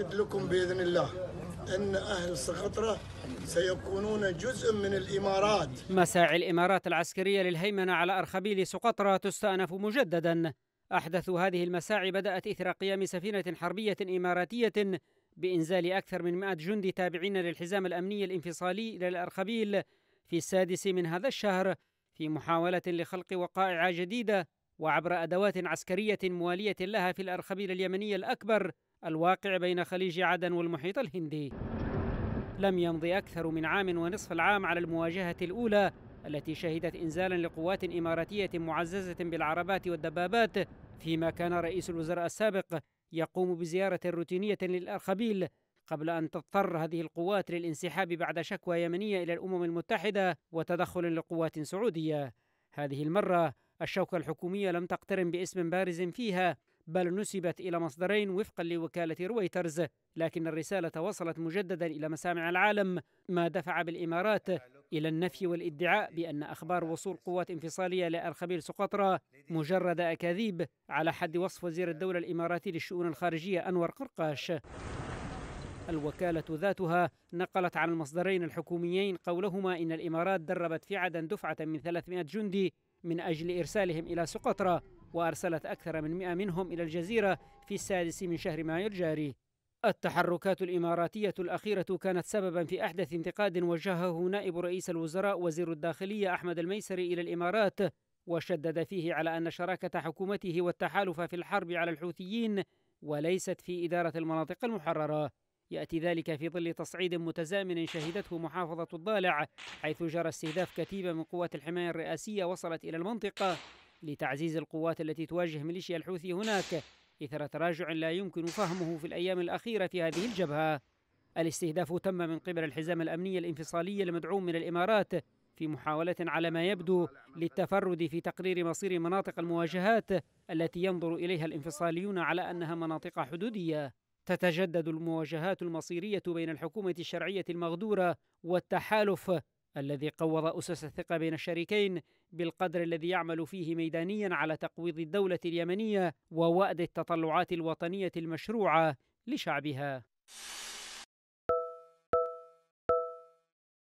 أؤكد لكم بإذن الله أن أهل سقطرة سيكونون جزء من الإمارات مساعي الإمارات العسكرية للهيمنة على أرخبيل سقطرة تستأنف مجددا أحدث هذه المساعي بدأت إثر قيام سفينة حربية إماراتية بإنزال أكثر من 100 جندي تابعين للحزام الأمني الانفصالي للأرخبيل في السادس من هذا الشهر في محاولة لخلق وقائع جديدة وعبر أدوات عسكرية موالية لها في الأرخبيل اليمني الأكبر الواقع بين خليج عدن والمحيط الهندي لم يمض أكثر من عام ونصف العام على المواجهة الأولى التي شهدت إنزالا لقوات إماراتية معززة بالعربات والدبابات فيما كان رئيس الوزراء السابق يقوم بزيارة روتينية للأرخبيل قبل أن تضطر هذه القوات للانسحاب بعد شكوى يمنية إلى الأمم المتحدة وتدخل لقوات سعودية هذه المرة الشوكة الحكومية لم تقترن باسم بارز فيها بل نسبت إلى مصدرين وفقا لوكالة رويترز لكن الرسالة وصلت مجددا إلى مسامع العالم ما دفع بالإمارات إلى النفي والادعاء بأن أخبار وصول قوات انفصالية لأرخبيل سقطرى مجرد أكاذيب على حد وصف وزير الدولة الإماراتي للشؤون الخارجية أنور قرقاش الوكالة ذاتها نقلت عن المصدرين الحكوميين قولهما إن الإمارات دربت في عدن دفعة من 300 جندي من أجل إرسالهم إلى سقطرى وأرسلت أكثر من 100 منهم إلى الجزيرة في السادس من شهر مايو الجاري التحركات الإماراتية الأخيرة كانت سببا في أحدث انتقاد وجهه نائب رئيس الوزراء وزير الداخلية أحمد الميسري إلى الإمارات وشدد فيه على أن شراكة حكومته والتحالف في الحرب على الحوثيين وليست في إدارة المناطق المحررة يأتي ذلك في ظل تصعيد متزامن شهدته محافظة الضالع حيث جرى استهداف كتيبة من قوات الحماية الرئاسية وصلت إلى المنطقة لتعزيز القوات التي تواجه ميليشيا الحوثي هناك إثر تراجع لا يمكن فهمه في الأيام الأخيرة في هذه الجبهة الاستهداف تم من قبل الحزام الأمني الانفصالي المدعوم من الإمارات في محاولة على ما يبدو للتفرد في تقرير مصير مناطق المواجهات التي ينظر إليها الانفصاليون على أنها مناطق حدودية تتجدد المواجهات المصيرية بين الحكومة الشرعية المغدورة والتحالف الذي قوض أسس الثقة بين الشريكين بالقدر الذي يعمل فيه ميدانيا على تقويض الدولة اليمنية ووأد التطلعات الوطنية المشروعة لشعبها.